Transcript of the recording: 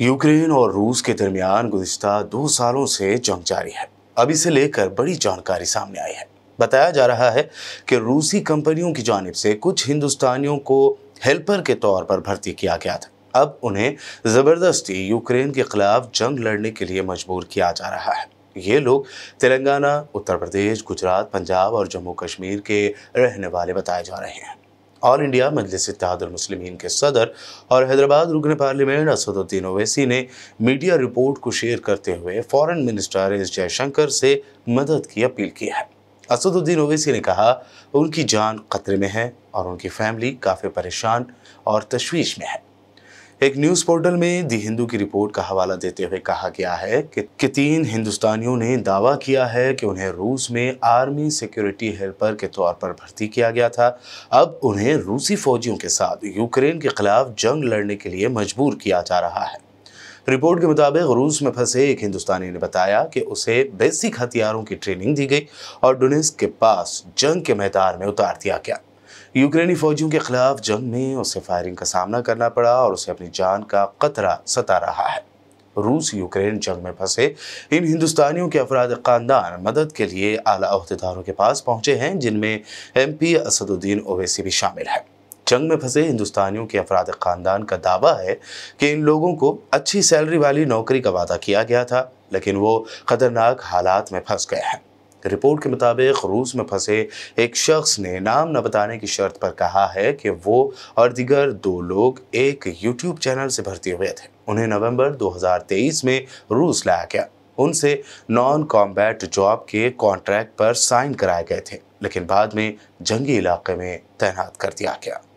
Ukraine और रूस के दरमियान गुजशत दो सालों से जंग जारी है अब इसे लेकर बड़ी जानकारी सामने आई है बताया जा रहा है कि रूसी कंपनियों की जानब से कुछ हिंदुस्तानियों को हेल्पर के तौर पर भर्ती किया गया था अब उन्हें ज़बरदस्ती यूक्रेन के खिलाफ जंग लड़ने के लिए मजबूर किया जा रहा है ये लोग तेलंगाना उत्तर प्रदेश गुजरात पंजाब और जम्मू कश्मीर के रहने वाले बताए जा रहे हैं ऑल इंडिया मजलिस मुस्लिमीन के सदर और हैदराबाद रुकन पार्लियामेंट असदुद्दीन ओवैसी ने मीडिया रिपोर्ट को शेयर करते हुए फॉरेन मिनिस्टर एस जयशंकर से मदद की अपील की है असदुद्दीन ओवैसी ने कहा उनकी जान खतरे में है और उनकी फैमिली काफ़ी परेशान और तशवीश में है एक न्यूज़ पोर्टल में दी हिंदू की रिपोर्ट का हवाला देते हुए कहा गया है कि, कि तीन हिंदुस्तानियों ने दावा किया है कि उन्हें रूस में आर्मी सिक्योरिटी हेल्पर के तौर पर भर्ती किया गया था अब उन्हें रूसी फौजियों के साथ यूक्रेन के खिलाफ जंग लड़ने के लिए मजबूर किया जा रहा है रिपोर्ट के मुताबिक रूस में फंसे एक हिंदुस्तानी ने बताया कि उसे बेसिक हथियारों की ट्रेनिंग दी गई और डोनेस्क के पास जंग के मैदान में उतार दिया गया यूक्रेनी फौजियों के खिलाफ जंग में उसे फायरिंग का सामना करना पड़ा और उसे अपनी जान का खतरा सता रहा है रूस यूक्रेन जंग में फंसे इन हिंदुस्तानियों के अफराद खानदान मदद के लिए आला अहदेदारों के पास पहुंचे हैं जिनमें एम पी असदुद्दीन ओवैसी भी शामिल है जंग में फंसे हिंदुस्तानियों के अफराद खानदान का दावा है कि इन लोगों को अच्छी सैलरी वाली नौकरी का वादा किया गया था लेकिन वो खतरनाक हालात में फंस गए हैं रिपोर्ट के मुताबिक रूस में फंसे एक शख्स ने नाम न बताने की शर्त पर कहा है कि वो और दिगर दो लोग एक यूट्यूब चैनल से भर्ती हुए थे उन्हें नवंबर 2023 में रूस लाया गया उनसे नॉन कॉम्बैट जॉब के कॉन्ट्रैक्ट पर साइन कराए गए थे लेकिन बाद में जंगी इलाके में तैनात कर दिया गया